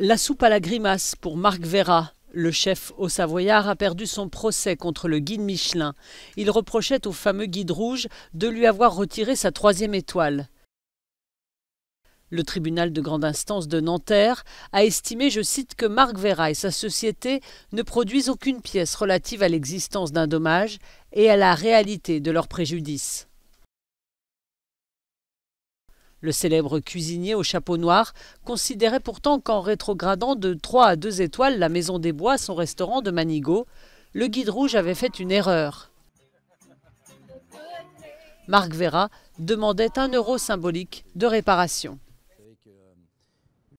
La soupe à la grimace pour Marc Vera. Le chef au Savoyard a perdu son procès contre le guide Michelin. Il reprochait au fameux guide rouge de lui avoir retiré sa troisième étoile. Le tribunal de grande instance de Nanterre a estimé, je cite, que Marc Vera et sa société ne produisent aucune pièce relative à l'existence d'un dommage et à la réalité de leur préjudice. Le célèbre cuisinier au chapeau noir considérait pourtant qu'en rétrogradant de 3 à 2 étoiles la Maison des Bois, son restaurant de Manigot, le guide rouge avait fait une erreur. Marc Vera demandait un euro symbolique de réparation.